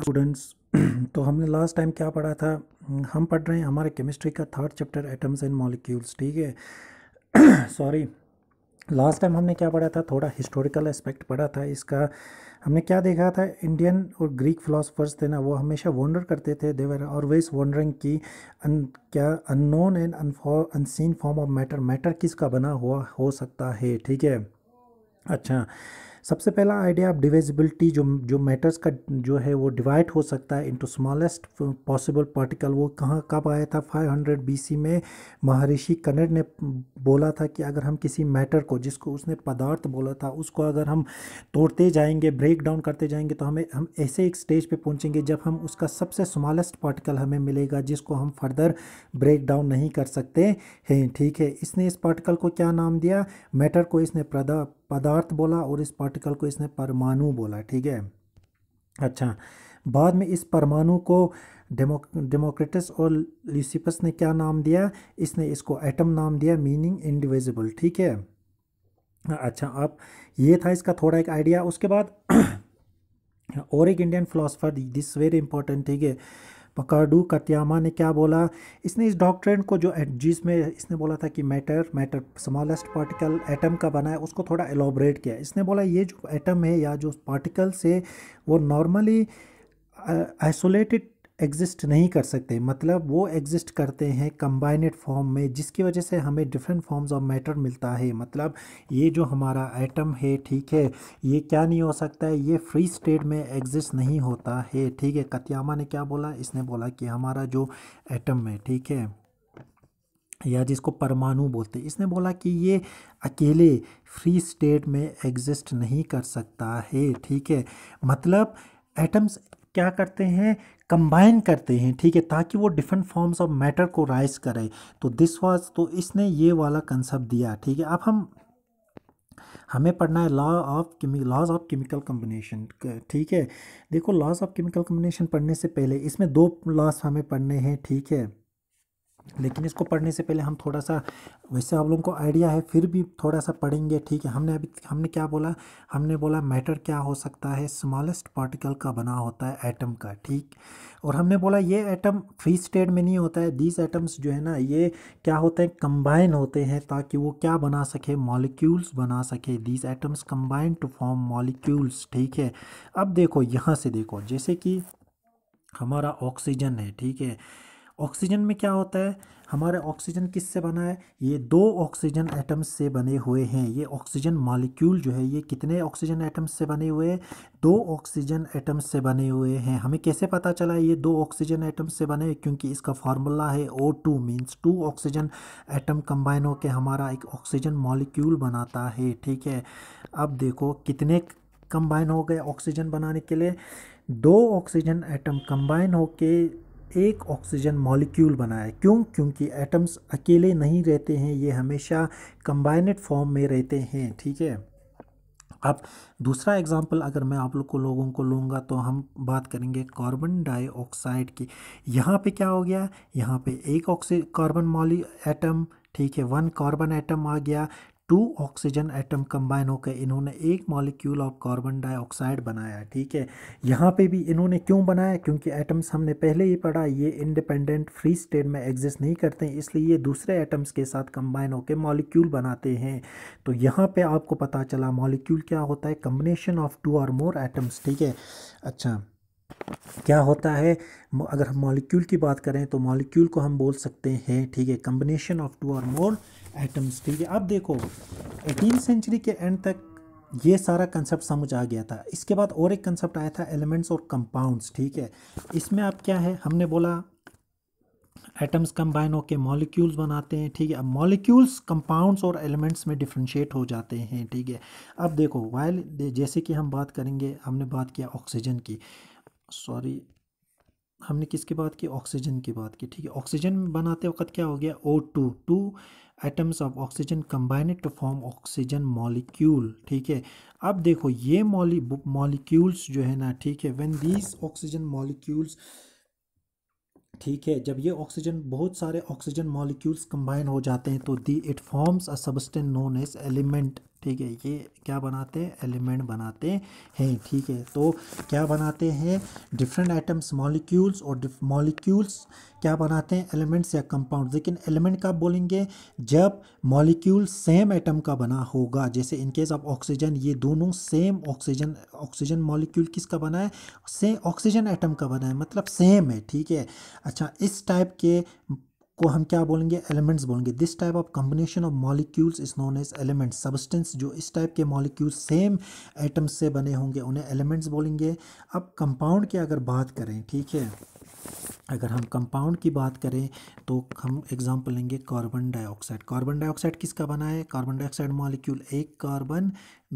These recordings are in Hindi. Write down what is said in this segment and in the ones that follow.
स्टूडेंट्स तो हमने लास्ट टाइम क्या पढ़ा था हम पढ़ रहे हैं हमारे केमिस्ट्री का third chapter atoms and molecules ठीक है सॉरी लास्ट टाइम हमने क्या पढ़ा था थोड़ा हिस्टोरिकल एस्पेक्ट पढ़ा था इसका हमने क्या देखा था इंडियन और ग्रीक फिलोसफर्स थे ना वो हमेशा वंडर करते थे देवर ऑलवेज वंडरिंग की अन, क्या unknown and unseen form of matter matter किसका बना हुआ हो सकता है ठीक है अच्छा सबसे पहला आइडिया आप डिविजिबिलिटी जो जो मैटर्स का जो है वो डिवाइड हो सकता है इनटू स्मॉलेस्ट पॉसिबल पार्टिकल वो कहाँ कब आया था 500 बीसी में महर्षि कन्नड़ ने बोला था कि अगर हम किसी मैटर को जिसको उसने पदार्थ बोला था उसको अगर हम तोड़ते जाएंगे ब्रेक डाउन करते जाएंगे तो हमें हम ऐसे एक स्टेज पर पहुँचेंगे जब हम उसका सबसे स्मॉलेस्ट पार्टिकल हमें मिलेगा जिसको हम फर्दर ब्रेक डाउन नहीं कर सकते हैं ठीक है इसने इस पार्टिकल को क्या नाम दिया मैटर को इसने पदार्थ बोला और इस पार्टिकल को इसने परमाणु बोला ठीक है अच्छा बाद में इस परमाणु को डेमो डेमोक्रेटस और ल्यूसिपस ने क्या नाम दिया इसने इसको एटम नाम दिया मीनिंग इंडिविजिबल ठीक है अच्छा अब ये था इसका थोड़ा एक आइडिया उसके बाद और एक Indian philosopher this very important ठीक है पकाडू कत्यामा ने क्या बोला इसने इस डॉक्ट्रेन को जो जिस में इसने बोला था कि matter matter smallest particle atom का बना है उसको थोड़ा एलोबरेट किया इसने बोला ये जो एटम है या जो पार्टिकल्स है वो नॉर्मली आइसोलेटेड uh, एग्जिस्ट नहीं कर सकते मतलब वो एग्जिस्ट करते हैं कम्बाइनड फॉर्म में जिसकी वजह से हमें डिफरेंट फॉर्म्स ऑफ मैटर मिलता है मतलब ये जो हमारा एटम है ठीक है ये क्या नहीं हो सकता है ये फ्री स्टेट में एग्जिस्ट नहीं होता है ठीक है कतियामा ने क्या बोला इसने बोला कि हमारा जो एटम है ठीक है या जिसको परमाणु बोलते इसने बोला कि ये अकेले फ्री स्टेट में एग्जिस्ट नहीं कर सकता है ठीक है मतलब एटम्स क्या करते हैं कंबाइन करते हैं ठीक है ताकि वो डिफरेंट फॉर्म्स ऑफ मैटर को राइज करे तो दिस वाज तो इसने ये वाला कंसेप्ट दिया ठीक है अब हम हमें पढ़ना है law of laws of chemical combination ठीक है देखो लॉज ऑफ केमिकल कम्बिनेशन पढ़ने से पहले इसमें दो लॉज हमें पढ़ने हैं ठीक है लेकिन इसको पढ़ने से पहले हम थोड़ा सा वैसे हम लोगों को आइडिया है फिर भी थोड़ा सा पढ़ेंगे ठीक है हमने अभी हमने क्या बोला हमने बोला मैटर क्या हो सकता है स्मॉलेस्ट पार्टिकल का बना होता है एटम का ठीक और हमने बोला ये एटम फ्री स्टेट में नहीं होता है दीज एटम्स जो है ना ये क्या होते हैं कंबाइन होते हैं ताकि वो क्या बना सके मॉलिक्यूल्स बना सके these atoms combine to form molecules ठीक है अब देखो यहाँ से देखो जैसे कि हमारा ऑक्सीजन है ठीक है ऑक्सीजन में क्या होता है हमारे ऑक्सीजन किससे बना है ये दो ऑक्सीजन एटम्स से बने हुए हैं ये ऑक्सीजन मालिक्यूल जो है ये कितने ऑक्सीजन एटम्स से बने हुए दो ऑक्सीजन एटम्स से बने हुए हैं हमें कैसे पता चला ये दो ऑक्सीजन एटम्स से बने क्योंकि इसका फार्मूला है O two means two oxygen atom हो होकर हमारा एक ऑक्सीजन मॉलिक्यूल बनाता है ठीक है अब देखो कितने कंबाइन हो गए ऑक्सीजन बनाने के लिए दो ऑक्सीजन एटम कंबाइन होके एक ऑक्सीजन मॉलिक्यूल बनाया क्यों क्योंकि एटम्स अकेले नहीं रहते हैं ये हमेशा कंबाइनेड फॉर्म में रहते हैं ठीक है अब दूसरा एग्जाम्पल अगर मैं आप लोग को लोगों को लूँगा तो हम बात करेंगे कार्बन डाइऑक्साइड की यहाँ पे क्या हो गया यहाँ पे एक ऑक्सी कार्बन मॉली एटम ठीक है वन कार्बन एटम आ गया टू ऑक्सीजन एटम कंबाइन होकर इन्होंने एक मॉलिक्यूल ऑफ कार्बन डाइऑक्साइड बनाया ठीक है यहाँ पे भी इन्होंने क्यों बनाया क्योंकि एटम्स हमने पहले ही पढ़ा ये इंडिपेंडेंट फ्री स्टेट में एग्जिस्ट नहीं करते इसलिए ये दूसरे एटम्स के साथ कंबाइन होकर मॉलिक्यूल बनाते हैं तो यहाँ पर आपको पता चला मॉलिक्यूल क्या होता है कम्बिनेशन ऑफ टू और मोर एटम्स ठीक है अच्छा क्या होता है अगर हम मॉलिक्यूल की बात करें तो मॉलिक्यूल को हम बोल सकते हैं ठीक है कम्बिनेशन ऑफ टू और मोर एटम्स ठीक है अब देखो एटीन सेंचुरी के एंड तक ये सारा कंसेप्ट समझ आ गया था इसके बाद और एक कंसेप्ट आया था एलिमेंट्स और कंपाउंड्स ठीक है इसमें अब क्या है हमने बोला एटम्स कंबाइन होकर मॉलिक्यूल्स बनाते हैं ठीक है अब मॉलिक्यूल्स कंपाउंड्स और एलिमेंट्स में डिफ्रेंशिएट हो जाते हैं ठीक है अब देखो वाइल जैसे कि हम बात करेंगे हमने बात किया ऑक्सीजन की सॉरी हमने किसकी बात की ऑक्सीजन की बात की ठीक है ऑक्सीजन बनाते वक्त क्या हो गया O two two atoms of oxygen combined to form oxygen molecule ठीक है अब देखो ये मॉली मॉलिक्यूल्स जो है ना ठीक है व्हेन दीज ऑक्सीजन मॉलिक्यूल्स ठीक है जब ये ऑक्सीजन बहुत सारे ऑक्सीजन मॉलिक्यूल्स कंबाइन हो जाते हैं तो the it forms a substance known as element ठीक है ये क्या बनाते हैं एलिमेंट बनाते हैं ठीक है तो क्या बनाते हैं डिफरेंट आइटम्स मॉलिक्यूल्स और मॉलिक्यूल्स क्या बनाते हैं एलिमेंट्स या कंपाउंड लेकिन एलिमेंट कब बोलेंगे जब मॉलिक्यूल सेम आइटम का बना होगा जैसे इन केस ऑफ ऑक्सीजन ये दोनों सेम ऑक्सीजन ऑक्सीजन मॉलिक्यूल किसका बना है से ऑक्सीजन आइटम का बना है मतलब सेम है ठीक है अच्छा इस टाइप के को हम क्या बोलेंगे एलिमेंट्स बोलेंगे this type of combination of molecules is known as elements substance जो इस टाइप के मॉलिक्यूल सेम एटम्स से बने होंगे उन्हें एलिमेंट्स बोलेंगे अब कंपाउंड की अगर बात करें ठीक है अगर हम कंपाउंड की बात करें तो हम एग्जांपल लेंगे कार्बन डाइऑक्साइड कार्बन डाइऑक्साइड किसका बना है कार्बन डाइऑक्साइड मॉलिक्यूल एक कार्बन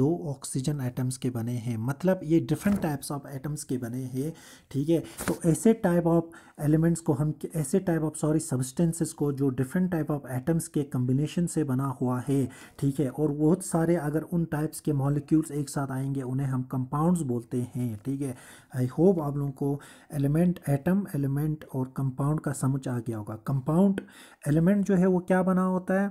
दो ऑक्सीजन एटम्स के बने हैं मतलब ये डिफरेंट टाइप्स ऑफ एटम्स के बने हैं ठीक है तो ऐसे टाइप ऑफ एलिमेंट्स को हम ऐसे टाइप ऑफ सॉरी सब्सटेंसेस को जो डिफरेंट टाइप ऑफ एटम्स के कम्बिनेशन से बना हुआ है ठीक है और बहुत सारे अगर उन टाइप्स के मॉलिक्यूल्स एक साथ आएंगे उन्हें हम कंपाउंड्स बोलते हैं ठीक है आई होप आप लोगों को एलिमेंट एटम एलिमेंट और कंपाउंड का समझ आ गया होगा कंपाउंड एलिमेंट जो है वो क्या बना होता है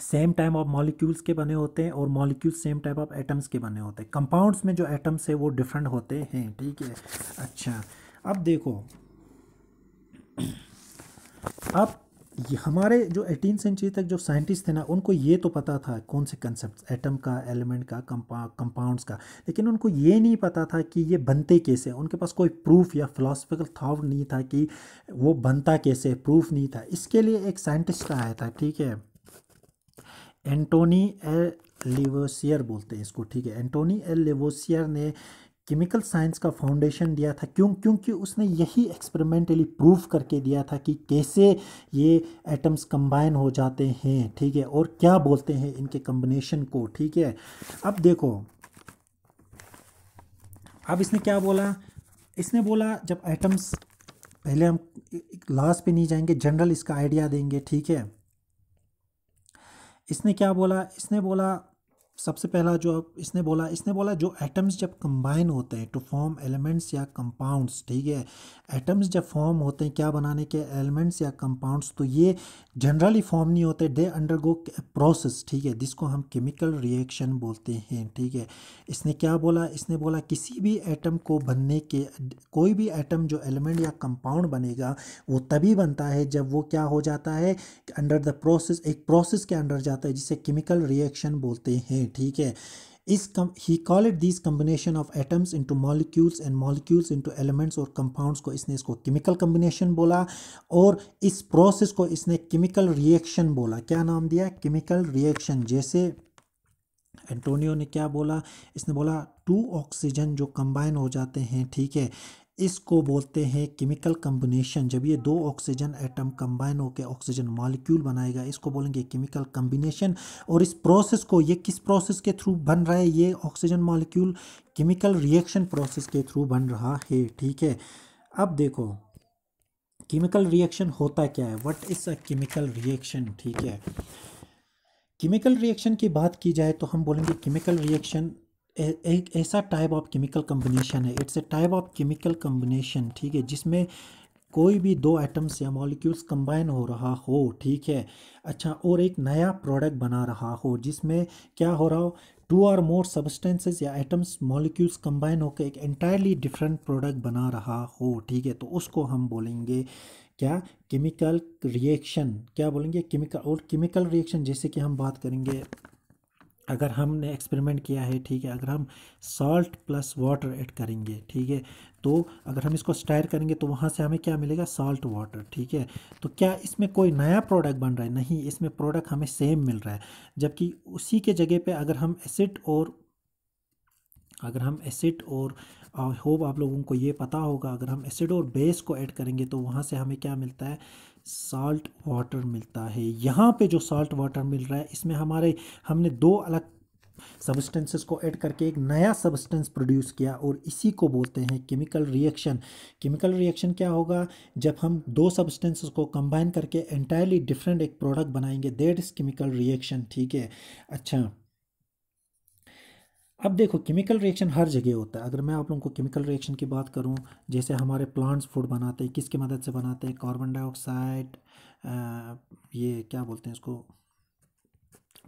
सेम टाइप ऑफ मॉलिक्यूल्स के बने होते हैं और molecules same type of atoms के बने होते हैं कंपाउंड्स में जो एटम्स है वो डिफरेंट होते हैं ठीक है अच्छा अब देखो अब ये हमारे जो एटीन सेंचुरी तक जो साइंटिस्ट थे ना उनको ये तो पता था कौन से कंसेप्ट एटम का एलिमेंट का कंपाउंड्स का लेकिन उनको ये नहीं पता था कि ये बनते कैसे उनके पास कोई प्रूफ या फिलोसफिकल थाउट नहीं था कि वो बनता कैसे प्रूफ नहीं था इसके लिए एक साइंटिस्ट का आया था ठीक है एंटोनी एल लिवोसियर बोलते हैं इसको ठीक है एंटोनी एल लिवोसियर ने केमिकल साइंस का फाउंडेशन दिया था क्यों क्योंकि उसने यही एक्सपेरिमेंटली प्रूफ करके दिया था कि कैसे ये एटम्स कंबाइन हो जाते हैं ठीक है और क्या बोलते हैं इनके कम्बिनेशन को ठीक है अब देखो अब इसने क्या बोला इसने बोला जब एटम्स पहले हम लास्ट पे नहीं जाएंगे जनरल इसका आइडिया देंगे ठीक है इसने क्या बोला इसने बोला सबसे पहला जो इसने बोला इसने बोला जो एटम्स जब कंबाइन होते हैं टू फॉर्म एलिमेंट्स या कंपाउंड्स ठीक है एटम्स जब फॉर्म होते हैं क्या बनाने के एलिमेंट्स या कंपाउंड्स तो ये जनरली फॉर्म नहीं होते दे अंडरगो प्रोसेस ठीक है जिसको हम केमिकल रिएक्शन बोलते हैं ठीक है इसने क्या बोला इसने बोला किसी भी एटम को बनने के कोई भी एटम जो एलिमेंट या कंपाउंड बनेगा वो तभी बनता है जब वो क्या हो जाता है अंडर द प्रोसेस एक प्रोसेस के अंडर जाता है जिसे केमिकल रिएक्शन बोलते हैं हैं ठीक है इस कम ही call it this combination of atoms into molecules and molecules into elements और कंपाउंड्स को इसने इसको केमिकल कम्बिनेशन बोला और इस प्रोसेस को इसने केमिकल रिएक्शन बोला क्या नाम दिया केमिकल रिएक्शन जैसे एंटोनियो ने क्या बोला इसने बोला टू ऑक्सीजन जो कंबाइन हो जाते हैं ठीक है इसको बोलते हैं केमिकल कम्बिनेशन जब ये दो ऑक्सीजन एटम कंबाइन होकर ऑक्सीजन मॉलिक्यूल बनाएगा इसको बोलेंगे केमिकल कम्बिनेशन और इस प्रोसेस को ये किस प्रोसेस के थ्रू बन रहा है ये oxygen molecule chemical reaction process के थ्रू बन रहा है ठीक है अब देखो केमिकल रिएक्शन होता क्या है what is a chemical reaction ठीक है केमिकल रिएक्शन की बात की जाए तो हम बोलेंगे केमिकल रिएक्शन एक ऐसा टाइप ऑफ केमिकल कम्बिनेशन है it's a type of chemical combination ठीक है जिसमें कोई भी दो एटम्स या मॉलिक्यूल्स कंबाइन हो रहा हो ठीक है अच्छा और एक नया प्रोडक्ट बना रहा हो जिसमें क्या हो रहा हो टू और मोर सब्सटेंसेस या एटम्स मॉलिक्यूल्स कंबाइन होकर एक एंटायरली डिफरेंट प्रोडक्ट बना रहा हो ठीक है तो उसको हम बोलेंगे क्या केमिकल रिएक्शन क्या बोलेंगे केमिकल और केमिकल रिएक्शन जैसे कि हम बात करेंगे अगर हमने एक्सपेरिमेंट किया है ठीक है अगर हम सॉल्ट प्लस वाटर ऐड करेंगे ठीक है तो अगर हम इसको स्टायर करेंगे तो वहाँ से हमें क्या मिलेगा सॉल्ट वाटर ठीक है तो क्या इसमें कोई नया प्रोडक्ट बन रहा है नहीं इसमें प्रोडक्ट हमें सेम मिल रहा है जबकि उसी के जगह पे अगर हम एसिड और अगर हम एसिड और आई होप आप लोगों को ये पता होगा अगर हम एसिड और बेस को ऐड करेंगे तो वहाँ से हमें क्या मिलता है साल्ट वाटर मिलता है यहाँ पे जो साल्ट वाटर मिल रहा है इसमें हमारे हमने दो अलग सब्सटेंसेस को ऐड करके एक नया सब्सटेंस प्रोड्यूस किया और इसी को बोलते हैं केमिकल रिएक्शन केमिकल रिएक्शन क्या होगा जब हम दो सब्सटेंसेस को कंबाइन करके एंटायरली डिफरेंट एक प्रोडक्ट बनाएंगे दैट इज़ केमिकल रिएक्शन ठीक है अच्छा अब देखो केमिकल रिएक्शन हर जगह होता है अगर मैं आप लोगों को केमिकल रिएक्शन की बात करूं जैसे हमारे प्लांट्स फूड बनाते हैं किसकी मदद से बनाते हैं कार्बन डाइऑक्साइड ये क्या बोलते हैं इसको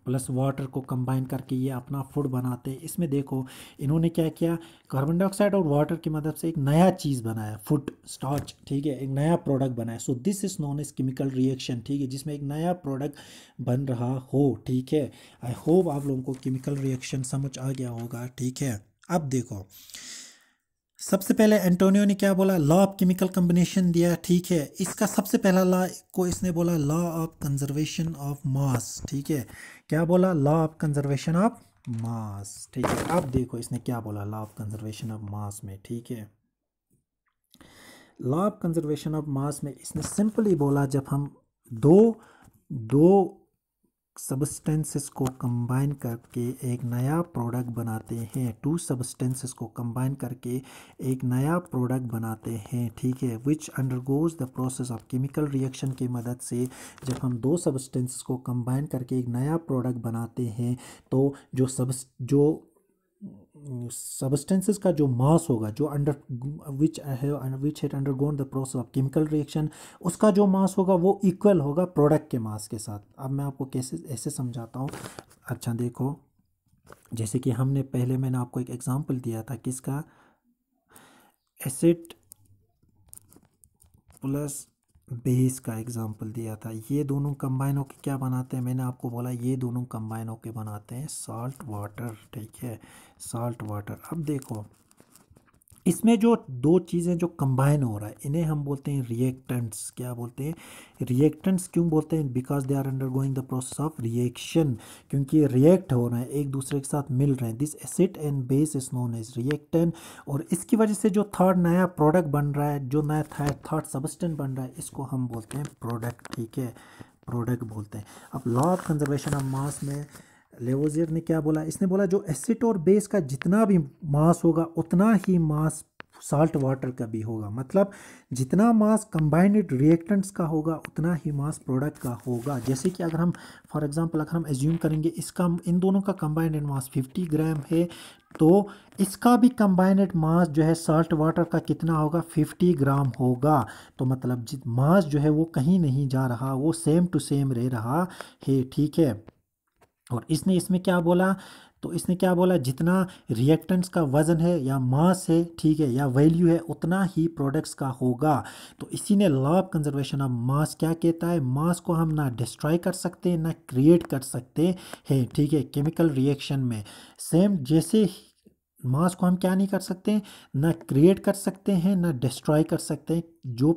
प्लस वाटर को कंबाइन करके ये अपना फूड बनाते हैं इसमें देखो इन्होंने क्या किया कार्बन डाइऑक्साइड और वाटर की मदद से एक नया चीज़ बनाया फूड स्टॉच ठीक है एक नया प्रोडक्ट बनाया so this is known as chemical reaction ठीक है जिसमें एक नया प्रोडक्ट बन रहा हो ठीक है आई होप आप लोगों को केमिकल रिएक्शन समझ आ गया होगा ठीक है अब देखो सबसे पहले एंटोनियो ने क्या बोला लॉ ऑफ केमिकल कम्बिनेशन दिया ठीक है इसका सबसे पहला लॉ को इसने बोला law of conservation of mass ठीक है क्या बोला law of conservation of mass ठीक है अब देखो इसने क्या बोला law of conservation of mass में ठीक है law of conservation of mass में इसने सिंपली बोला जब हम दो दो सब्सटेंसेस को कंबाइन करके एक नया प्रोडक्ट बनाते हैं टू सब्सटेंसेस को कंबाइन करके एक नया प्रोडक्ट बनाते हैं ठीक है which undergoes the process of chemical reaction की मदद से जब हम दो सब्सटेंसेस को कंबाइन करके एक नया प्रोडक्ट बनाते हैं तो जो सब जो सब्सटेंसेस का जो मास होगा जो under which which which undergone the process of chemical reaction उसका जो मास होगा वो इक्वल होगा प्रोडक्ट के मास के साथ अब मैं आपको कैसे ऐसे समझाता हूँ अच्छा देखो जैसे कि हमने पहले मैंने आपको एक एग्ज़ाम्पल दिया था किसका एसिड प्लस बेस का एग्ज़ाम्पल दिया था ये दोनों कम्बाइन होके क्या बनाते हैं मैंने आपको बोला ये दोनों कम्बाइन होके बनाते हैं साल्ट वाटर ठीक है साल्ट वाटर अब देखो इसमें जो दो चीज़ें जो कंबाइन हो रहा है इन्हें हम बोलते हैं रिएक्टेंट्स क्या बोलते हैं रिएक्टेंट्स क्यों बोलते हैं because they are undergoing the process of reaction क्योंकि रिएक्ट हो रहे हैं एक दूसरे के साथ मिल रहे हैं this acid and base is known as reactant और इसकी वजह से जो थर्ड नया प्रोडक्ट बन रहा है जो नया थर्ड सबस्टेंट बन रहा है इसको हम बोलते हैं प्रोडक्ट ठीक है प्रोडक्ट बोलते हैं अब law of conservation of mass में लेवोजियर ने क्या बोला इसने बोला जो एसिड और बेस का जितना भी मास होगा उतना ही मास साल्ट वाटर का भी होगा मतलब जितना मास कंबाइंड रिएक्टेंट्स का होगा उतना ही मास प्रोडक्ट का होगा जैसे कि अगर हम फॉर एग्जांपल अगर हम एज्यूम करेंगे इसका इन दोनों का कंबाइंड मास 50 ग्राम है तो इसका भी कंबाइंड मास जो है साल्ट वाटर का कितना होगा 50 ग्राम होगा तो मतलब मास जो है वो कहीं नहीं जा रहा वो सेम टू सेम रह रहा है ठीक है और इसने इसमें क्या बोला तो इसने क्या बोला जितना रिएक्टेंट्स का वज़न है या मास है ठीक है या वैल्यू है उतना ही प्रोडक्ट्स का होगा तो इसी ने law of conservation of mass क्या कहता है मास को हम ना डिस्ट्रॉय कर सकते हैं ना क्रिएट कर सकते हैं ठीक है केमिकल रिएक्शन में सेम जैसे मास को हम क्या नहीं कर सकते ना क्रिएट कर सकते हैं ना डिस्ट्रॉय कर सकते हैं जो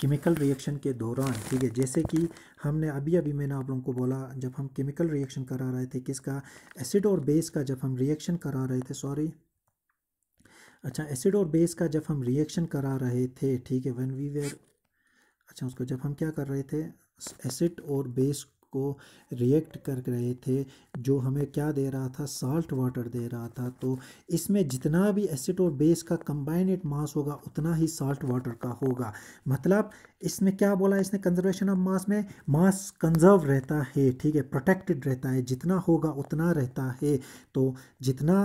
केमिकल रिएक्शन के दौरान ठीक है जैसे कि हमने अभी अभी मैंने आप लोगों को बोला जब हम केमिकल रिएक्शन करा रहे थे किसका एसिड और बेस का जब हम रिएक्शन करा रहे थे सॉरी अच्छा एसिड और बेस का जब हम रिएक्शन करा रहे थे ठीक है वन वी वेर अच्छा उसको जब हम क्या कर रहे थे एसिड और बेस को रिएक्ट कर रहे थे जो हमें क्या दे रहा था साल्ट वाटर दे रहा था तो इसमें जितना भी एसिड और बेस का कंबाइनेट मास होगा उतना ही साल्ट वाटर का होगा मतलब इसमें क्या बोला इसने कंजर्वेशन ऑफ मास में मास कंजर्व रहता है ठीक है प्रोटेक्टेड रहता है जितना होगा उतना रहता है तो जितना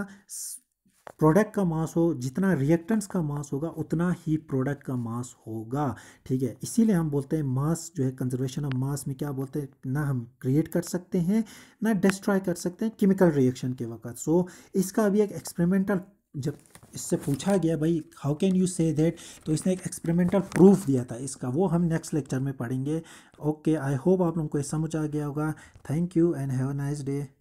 प्रोडक्ट का मास हो जितना रिएक्टेंट्स का मास होगा उतना ही प्रोडक्ट का मास होगा ठीक है इसीलिए हम बोलते हैं मास जो है कंजर्वेशन ऑफ मास में क्या बोलते हैं ना हम क्रिएट कर सकते हैं ना डिस्ट्रॉय कर सकते हैं केमिकल रिएक्शन के वक्त सो so, इसका अभी एक एक्सपेरिमेंटल जब इससे पूछा गया भाई how can you say that तो इसने एक एक्सपेरिमेंटल प्रूफ दिया था इसका वो हम नेक्स्ट लेक्चर में पढ़ेंगे ओके आई होप आप लोगों को समझ आ गया होगा thank you and have a nice day